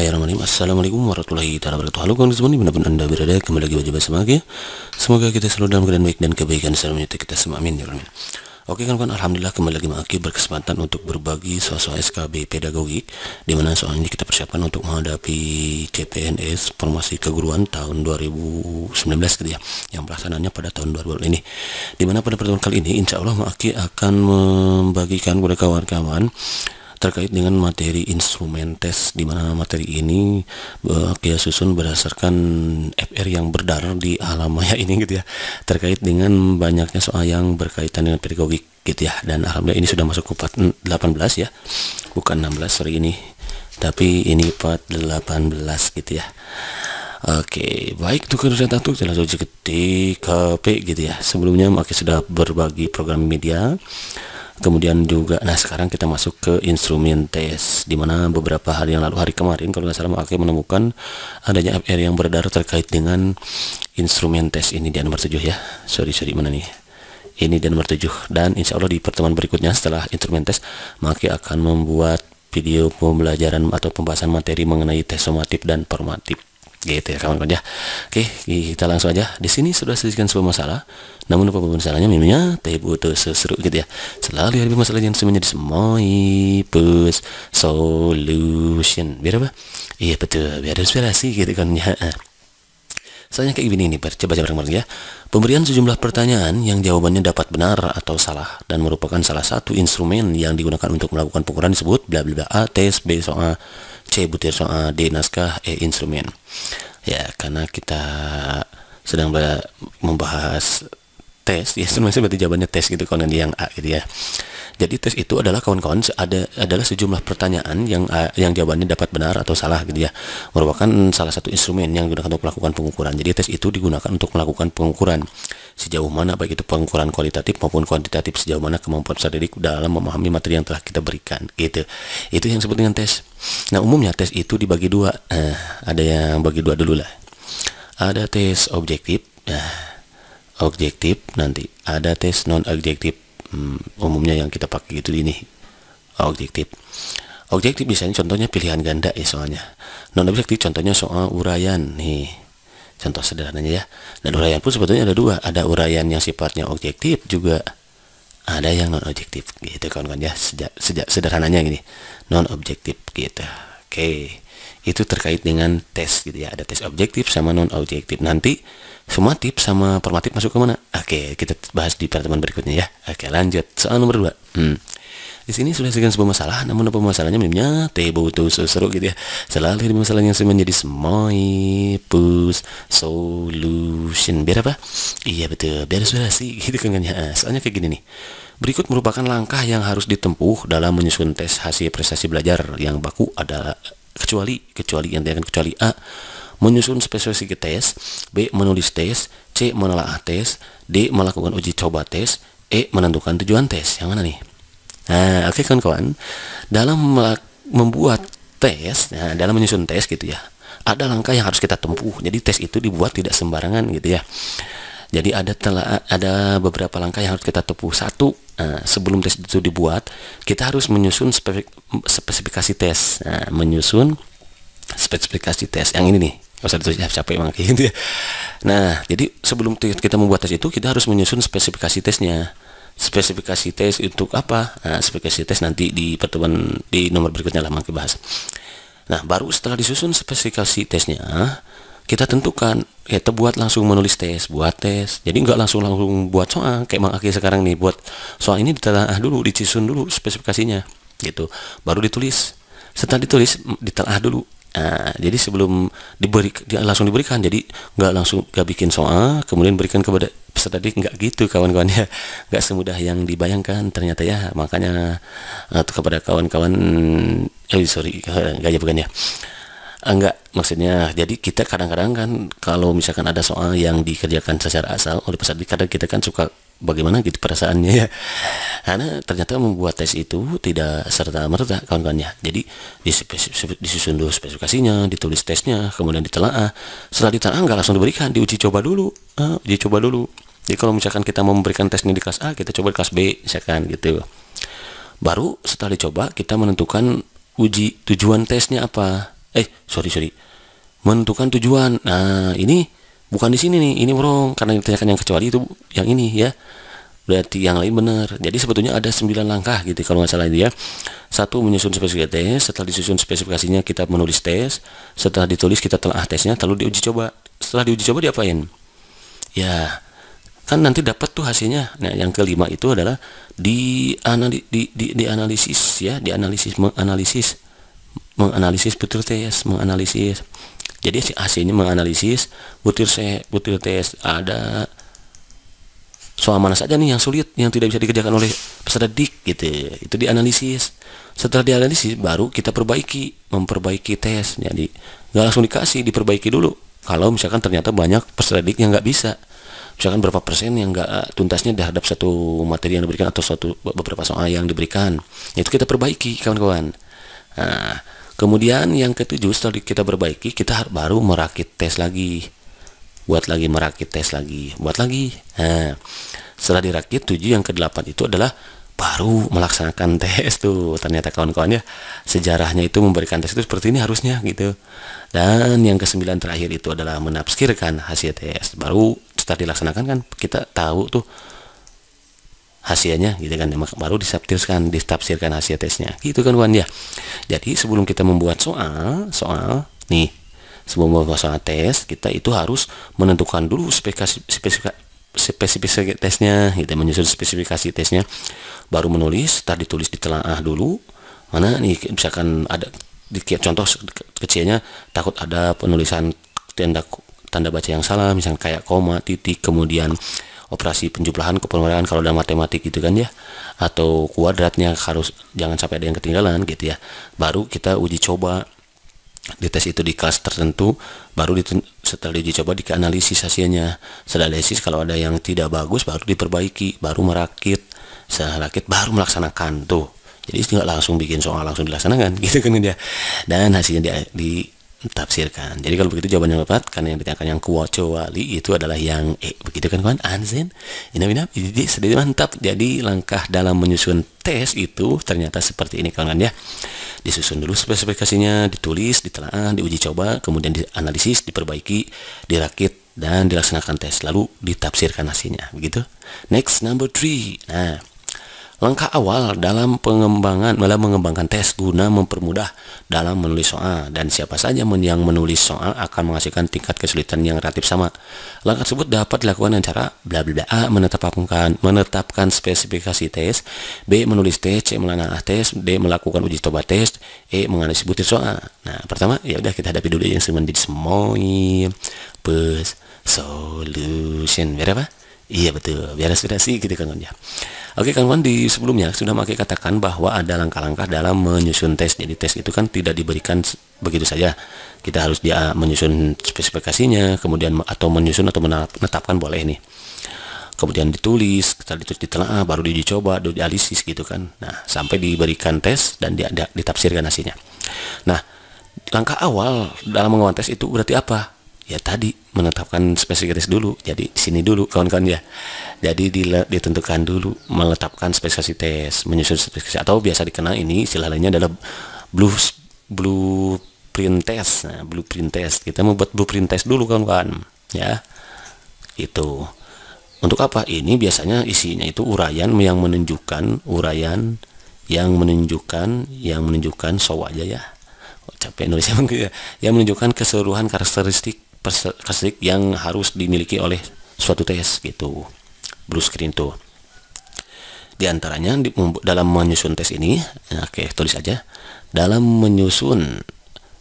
Bismillahirrahmanirrahim Assalamualaikum warahmatullahi wabarakatuh Halo kawan semua dimanapun anda berada Kembali lagi wajib semangat ya Semoga kita selalu dalam keadaan baik dan kebaikan selalu menyertai kita semua Amin ya Oke kan kawan Alhamdulillah kembali lagi Maki berkesempatan untuk berbagi soal-soal SKB pedagogik di mana soal ini kita persiapkan untuk menghadapi CPNS Formasi Keguruan tahun 2019 gitu ya yang pelaksanaannya pada tahun 2020 ini di mana pada pertemuan kali ini insya Allah Maki akan membagikan kepada kawan-kawan terkait dengan materi instrumen tes di mana materi ini uh, susun berdasarkan FR yang berdarah di alam maya ini gitu ya terkait dengan banyaknya soal yang berkaitan dengan pedagogik gitu ya dan alhamdulillah ini sudah masuk ke part 18 ya bukan 16 hari ini tapi ini part 18 gitu ya Oke, okay, baik tuh data tuh jelas ketik KP gitu ya. Sebelumnya Maki sudah berbagi program media kemudian juga nah sekarang kita masuk ke instrumen tes dimana beberapa hari yang lalu hari kemarin kalau nggak salah Maki menemukan adanya FR yang beredar terkait dengan instrumen tes ini Dan nomor 7 ya sorry sorry mana nih ini dan nomor 7 dan insya Allah di pertemuan berikutnya setelah instrumen tes Maki akan membuat video pembelajaran atau pembahasan materi mengenai tes somatif dan formatif gitu ya kawan-kawan ya oke kita langsung aja di sini sudah sedikit semua masalah namun apapun salahnya mimnya teh butuh seseru gitu ya. Selalu ada masalah yang semuanya semua pus solution. Biar apa? Iya betul, biar inspirasi gitu kan ya. Soalnya kayak gini nih, coba coba bareng ya. Pemberian sejumlah pertanyaan yang jawabannya dapat benar atau salah dan merupakan salah satu instrumen yang digunakan untuk melakukan pengukuran disebut bla bla bla A, tes, B, soal C, butir soal D, naskah, E, instrumen. Ya, karena kita sedang membahas tes ya sebenarnya berarti jawabannya tes gitu nanti yang A gitu ya jadi tes itu adalah kawan-kawan ada adalah sejumlah pertanyaan yang eh, yang jawabannya dapat benar atau salah gitu ya. Merupakan salah satu instrumen yang digunakan untuk melakukan pengukuran. Jadi tes itu digunakan untuk melakukan pengukuran sejauh mana baik itu pengukuran kualitatif maupun kuantitatif sejauh mana kemampuan peserta didik dalam memahami materi yang telah kita berikan gitu. Itu yang disebut dengan tes. Nah, umumnya tes itu dibagi dua. Eh, ada yang bagi dua dulu lah. Ada tes objektif. Eh, objektif nanti ada tes non objektif hmm, umumnya yang kita pakai gitu ini objektif objektif biasanya contohnya pilihan ganda ya soalnya non objektif contohnya soal urayan nih contoh sederhananya ya dan urayan pun sebetulnya ada dua ada urayan yang sifatnya objektif juga ada yang non objektif gitu kawan-kawan ya sejak, sejak sederhananya gini non objektif gitu oke okay itu terkait dengan tes gitu ya ada tes objektif sama non objektif nanti semua tips sama formatif masuk ke mana oke kita bahas di pertemuan berikutnya ya oke lanjut soal nomor dua hmm. di sini sudah sekian sebuah masalah namun apa masalahnya mimnya tebo tuh seru gitu ya selalu ada masalah yang menjadi semoy push solution biar apa iya betul biar sudah sih gitu kan, kan ya ah, soalnya kayak gini nih Berikut merupakan langkah yang harus ditempuh dalam menyusun tes hasil prestasi belajar yang baku adalah kecuali kecuali yang diakan kecuali A menyusun spesifikasi tes, B menulis tes, C menelaah tes, D melakukan uji coba tes, E menentukan tujuan tes. Yang mana nih? Nah, oke okay, kawan-kawan. Dalam membuat tes, nah, dalam menyusun tes gitu ya, ada langkah yang harus kita tempuh. Jadi tes itu dibuat tidak sembarangan gitu ya. Jadi ada telah ada beberapa langkah yang harus kita tepuh Satu, nah, sebelum tes itu dibuat, kita harus menyusun spesifikasi tes. Nah, menyusun spesifikasi tes yang ini nih Gak usah ditulis ya, capek kayak gitu ya. Nah, jadi sebelum kita membuat tes itu, kita harus menyusun spesifikasi tesnya. Spesifikasi tes untuk apa? Nah, spesifikasi tes nanti di pertemuan di nomor berikutnya lama kita bahas. Nah, baru setelah disusun spesifikasi tesnya, kita tentukan ya buat langsung menulis tes buat tes jadi nggak langsung langsung buat soal kayak Mang Aki sekarang nih buat soal ini ditelaah dulu dicisun dulu spesifikasinya gitu baru ditulis setelah ditulis ditelaah dulu nah, jadi sebelum diberi dia langsung diberikan jadi nggak langsung nggak bikin soal kemudian berikan kepada peserta didik nggak gitu kawan kawannya ya nggak semudah yang dibayangkan ternyata ya makanya eh, kepada kawan-kawan eh sorry eh, gaya bukan ya Ah, enggak maksudnya jadi kita kadang-kadang kan kalau misalkan ada soal yang dikerjakan secara asal oleh peserta kadang kita kan suka bagaimana gitu perasaannya ya karena ternyata membuat tes itu tidak serta merta kawan-kawannya jadi disusun dulu spesifikasinya ditulis tesnya kemudian ditelaah setelah ditelaah nggak langsung diberikan diuji coba dulu uh, uji coba dulu jadi kalau misalkan kita mau memberikan tesnya di kelas A kita coba di kelas B misalkan gitu baru setelah dicoba kita menentukan uji tujuan tesnya apa eh sorry sorry menentukan tujuan nah ini bukan di sini nih ini wrong karena ditanyakan yang kecuali itu yang ini ya berarti yang lain benar jadi sebetulnya ada 9 langkah gitu kalau nggak salah ini ya satu menyusun spesifikasi tes setelah disusun spesifikasinya kita menulis tes setelah ditulis kita telah tesnya lalu diuji coba setelah diuji coba diapain ya kan nanti dapat tuh hasilnya nah yang kelima itu adalah di dianali, di, di, di analisis ya di dianalisis menganalisis menganalisis butir TS menganalisis jadi si AC ini menganalisis butir C butir TS ada soal mana saja nih yang sulit yang tidak bisa dikerjakan oleh peserta didik gitu itu dianalisis setelah dianalisis baru kita perbaiki memperbaiki tes jadi nggak langsung dikasih diperbaiki dulu kalau misalkan ternyata banyak peserta didik yang nggak bisa misalkan berapa persen yang nggak eh, tuntasnya terhadap satu materi yang diberikan atau suatu beberapa soal yang diberikan itu kita perbaiki kawan-kawan nah Kemudian yang ketujuh setelah kita perbaiki, kita baru merakit tes lagi. Buat lagi merakit tes lagi, buat lagi. Nah, setelah dirakit tujuh yang kedelapan itu adalah baru melaksanakan tes tuh. Ternyata kawan-kawannya sejarahnya itu memberikan tes itu seperti ini harusnya gitu. Dan yang kesembilan terakhir itu adalah menafsirkan hasil tes. Baru setelah dilaksanakan kan kita tahu tuh hasilnya gitu kan baru disaptirkan ditafsirkan hasil tesnya gitu kan kawan ya jadi sebelum kita membuat soal soal nih sebelum membuat soal tes kita itu harus menentukan dulu spesifikasi spesifikasi spesifikasi tesnya kita gitu, menyusun spesifikasi tesnya baru menulis tadi tulis ditelaah dulu mana nih misalkan ada di contoh kecilnya takut ada penulisan tanda tanda baca yang salah misalnya kayak koma titik kemudian operasi penjumlahan kepemilikan kalau dalam matematik gitu kan ya atau kuadratnya harus jangan sampai ada yang ketinggalan gitu ya baru kita uji coba di tes itu di kelas tertentu baru di, setelah uji coba dianalisis hasilnya setelah analisis kalau ada yang tidak bagus baru diperbaiki baru merakit setelah rakit baru melaksanakan tuh jadi nggak langsung bikin soal langsung dilaksanakan gitu kan ya dan hasilnya di, di tafsirkan. Jadi kalau begitu jawaban yang tepat karena yang ditanyakan yang kecuali itu adalah yang E. Begitu kan kawan? Anzen. Ini inap Jadi sedikit mantap. Jadi langkah dalam menyusun tes itu ternyata seperti ini kawan ya. Disusun dulu spesifikasinya, ditulis, ditelaah, diuji coba, kemudian dianalisis, diperbaiki, dirakit, dan dilaksanakan tes. Lalu ditafsirkan hasilnya. Begitu. Next number three. Nah, Langkah awal dalam pengembangan dalam mengembangkan tes guna mempermudah dalam menulis soal dan siapa saja yang menulis soal akan menghasilkan tingkat kesulitan yang relatif sama. Langkah tersebut dapat dilakukan dengan cara bla bla A menetapkan menetapkan spesifikasi tes, B menulis tes, C menelaah tes, D melakukan uji coba tes, E menganalisis butir soal. Nah, pertama ya udah kita hadapi dulu yang menjadi semoy pes solution. Berapa? Iya betul, biar aspirasi kita gitu kan ya. Oke kawan kawan di sebelumnya sudah makai katakan bahwa ada langkah-langkah dalam menyusun tes. Jadi tes itu kan tidak diberikan begitu saja. Kita harus dia ah, menyusun spesifikasinya, kemudian atau menyusun atau menetapkan boleh nih. Kemudian ditulis, kita ditulis ditelaah, baru dicoba, dialisis gitu kan. Nah sampai diberikan tes dan ditafsirkan hasilnya. Nah langkah awal dalam menguji tes itu berarti apa? ya tadi menetapkan spesialis dulu jadi sini dulu kawan-kawan ya jadi ditentukan dulu menetapkan spesifikasi tes menyusun spesifikasi atau biasa dikenal ini istilah lainnya adalah blue blueprint test nah blueprint test kita membuat blueprint test dulu kawan-kawan ya itu untuk apa ini biasanya isinya itu urayan yang menunjukkan urayan yang menunjukkan yang menunjukkan show aja ya oh, capek nulisnya ya. yang menunjukkan keseluruhan karakteristik karakteristik yang harus dimiliki oleh suatu tes gitu blue screen tuh di antaranya di, dalam menyusun tes ini ya, oke okay, tulis aja dalam menyusun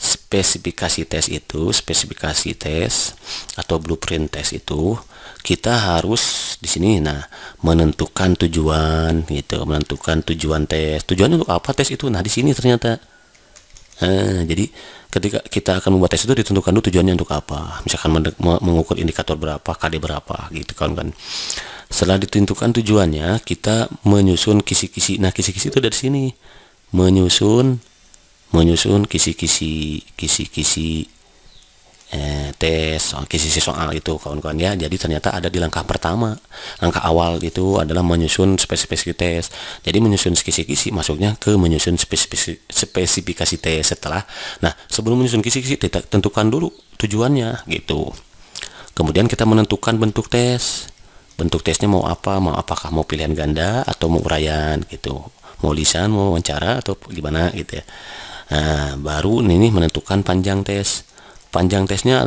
spesifikasi tes itu spesifikasi tes atau blueprint tes itu kita harus di sini nah menentukan tujuan gitu menentukan tujuan tes tujuannya untuk apa tes itu nah di sini ternyata Nah, jadi ketika kita akan membuat tes itu ditentukan dulu tujuannya untuk apa. Misalkan mengukur indikator berapa, KD berapa gitu kan kan. Setelah ditentukan tujuannya, kita menyusun kisi-kisi. Nah, kisi-kisi itu dari sini. Menyusun menyusun kisi-kisi kisi-kisi eh, tes kisi soal itu kawan-kawan ya jadi ternyata ada di langkah pertama langkah awal itu adalah menyusun spesifikasi tes jadi menyusun kisi-kisi masuknya ke menyusun spesifikasi, spesifikasi tes setelah nah sebelum menyusun kisi-kisi tentukan dulu tujuannya gitu kemudian kita menentukan bentuk tes bentuk tesnya mau apa mau apakah mau pilihan ganda atau mau urayan gitu mau lisan mau wawancara atau gimana gitu ya nah, baru ini menentukan panjang tes panjang tesnya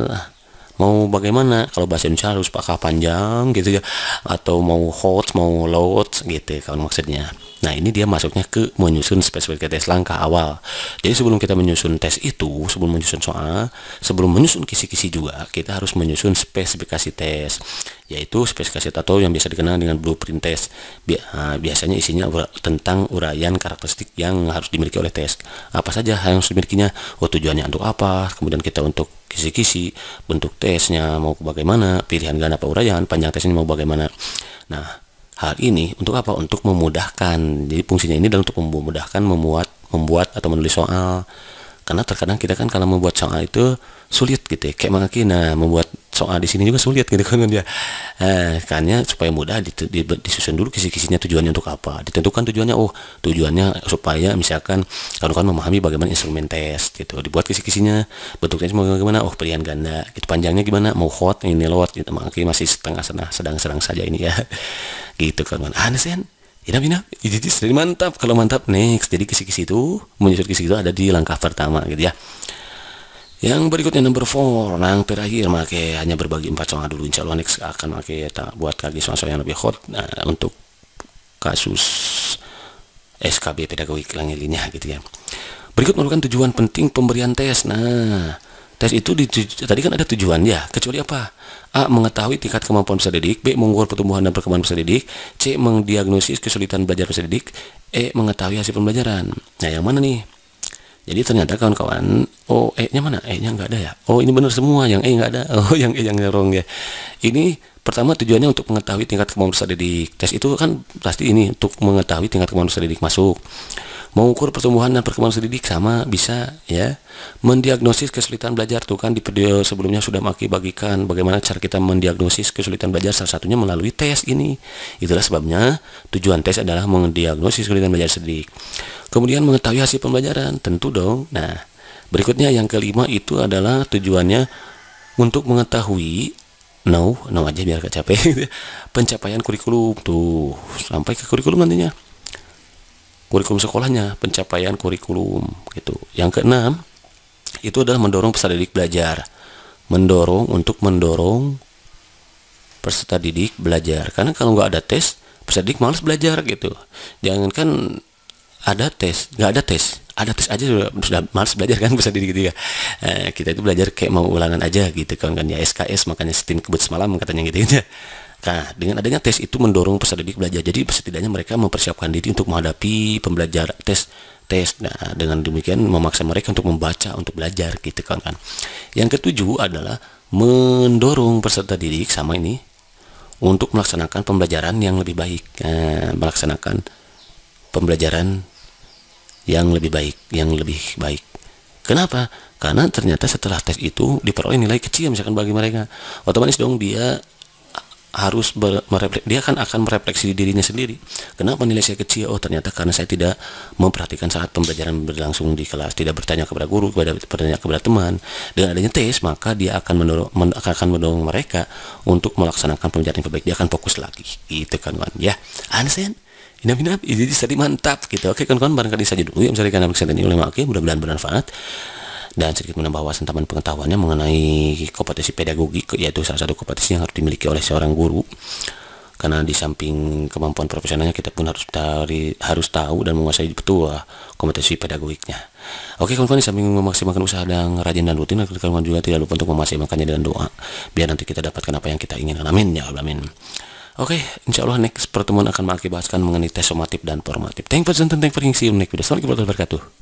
mau bagaimana kalau bahasa Indonesia harus pakai panjang gitu ya atau mau hot mau load gitu kan maksudnya nah ini dia masuknya ke menyusun spesifikasi tes langkah awal jadi sebelum kita menyusun tes itu sebelum menyusun soal sebelum menyusun kisi-kisi juga kita harus menyusun spesifikasi tes yaitu spesifikasi tato atau yang biasa dikenal dengan blueprint test. Biasanya isinya tentang uraian karakteristik yang harus dimiliki oleh tes. Apa saja yang harus dimilikinya, oh tujuannya untuk apa, kemudian kita untuk kisi-kisi, bentuk tesnya mau bagaimana, pilihan ganda apa uraian, panjang tesnya mau bagaimana. Nah, hal ini untuk apa? Untuk memudahkan. Jadi fungsinya ini adalah untuk memudahkan membuat membuat atau menulis soal. Karena terkadang kita kan kalau membuat soal itu sulit gitu ya. Kayak mengakini nah membuat soal di sini juga sulit gitu kan dia eh karena supaya mudah di, di, disusun dulu kisi-kisinya tujuannya untuk apa ditentukan tujuannya oh tujuannya supaya misalkan kalau kan memahami bagaimana instrumen tes gitu dibuat kisi-kisinya bentuknya gimana, oh pilihan ganda gitu panjangnya gimana mau hot ini lewat gitu masih setengah sana sedang sedang saja ini ya gitu kan sih Inap inap, jadi mantap kalau mantap next. Jadi kisi-kisi itu menyusun kisi itu ada di langkah pertama gitu ya yang berikutnya number 4 yang terakhir make hanya berbagi empat soal dulu insya Allah next akan make tak buat lagi soal soal yang lebih hot nah, untuk kasus SKB pedagogik langilinya gitu ya berikut merupakan tujuan penting pemberian tes nah tes itu di, tadi kan ada tujuan ya kecuali apa A. Mengetahui tingkat kemampuan peserta didik B. Mengukur pertumbuhan dan perkembangan peserta didik C. Mengdiagnosis kesulitan belajar peserta didik E. Mengetahui hasil pembelajaran Nah yang mana nih? Jadi ternyata kawan-kawan, oh E-nya mana? E-nya nggak ada ya? Oh ini benar semua, yang E nggak ada. Oh yang E yang nyerong ya. Ini pertama tujuannya untuk mengetahui tingkat kemampuan peserta didik. Tes itu kan pasti ini untuk mengetahui tingkat kemampuan peserta didik masuk mengukur pertumbuhan dan perkembangan sedidik sama bisa ya mendiagnosis kesulitan belajar tuh kan di video sebelumnya sudah maki bagikan bagaimana cara kita mendiagnosis kesulitan belajar salah satunya melalui tes ini itulah sebabnya tujuan tes adalah mendiagnosis kesulitan belajar sedidik kemudian mengetahui hasil pembelajaran tentu dong nah berikutnya yang kelima itu adalah tujuannya untuk mengetahui no no aja biar gak capek pencapaian kurikulum tuh sampai ke kurikulum nantinya kurikulum sekolahnya, pencapaian kurikulum gitu. Yang keenam itu adalah mendorong peserta didik belajar. Mendorong untuk mendorong peserta didik belajar. Karena kalau nggak ada tes, peserta didik malas belajar gitu. Jangankan ada tes, nggak ada tes, ada tes aja sudah, sudah malas belajar kan peserta didik gitu ya eh, kita itu belajar kayak mau ulangan aja gitu kan kan ya SKS makanya steam kebut semalam katanya gitu, gitu ya Nah, dengan adanya tes itu mendorong peserta didik belajar. Jadi setidaknya mereka mempersiapkan diri untuk menghadapi pembelajaran tes tes. Nah, dengan demikian memaksa mereka untuk membaca, untuk belajar gitu kan kan. Yang ketujuh adalah mendorong peserta didik sama ini untuk melaksanakan pembelajaran yang lebih baik. Nah, melaksanakan pembelajaran yang lebih baik, yang lebih baik. Kenapa? Karena ternyata setelah tes itu diperoleh nilai kecil misalkan bagi mereka. Otomatis dong dia harus merefleks dia kan akan merefleksi di dirinya sendiri kenapa nilai saya kecil oh ternyata karena saya tidak memperhatikan saat pembelajaran berlangsung di kelas tidak bertanya kepada guru kepada bertanya kepada teman dengan adanya tes maka dia akan mendorong men, akan mendorong mereka untuk melaksanakan pembelajaran yang baik dia akan fokus lagi itu kan kawan ya Ansen Inap inap, jadi mantap gitu. Oke kawan-kawan, barangkali saja dulu yang bisa kesehatan ini oleh makhluk Oke, mudah-mudahan bermanfaat dan sedikit menambah wawasan teman pengetahuannya mengenai kompetensi pedagogik yaitu salah satu kompetensi yang harus dimiliki oleh seorang guru karena di samping kemampuan profesionalnya kita pun harus dari harus tahu dan menguasai betul kompetensi pedagogiknya. Oke kawan-kawan di samping memaksimalkan usaha dan rajin dan rutin kawan-kawan juga tidak lupa untuk memaksimalkannya dengan doa biar nanti kita dapatkan apa yang kita inginkan. Amin ya Allah amin. Oke, insya Allah next pertemuan akan mengakibatkan mengenai tes somatif dan formatif. Thank you, for thank you for seeing you next video. Assalamualaikum warahmatullahi wabarakatuh.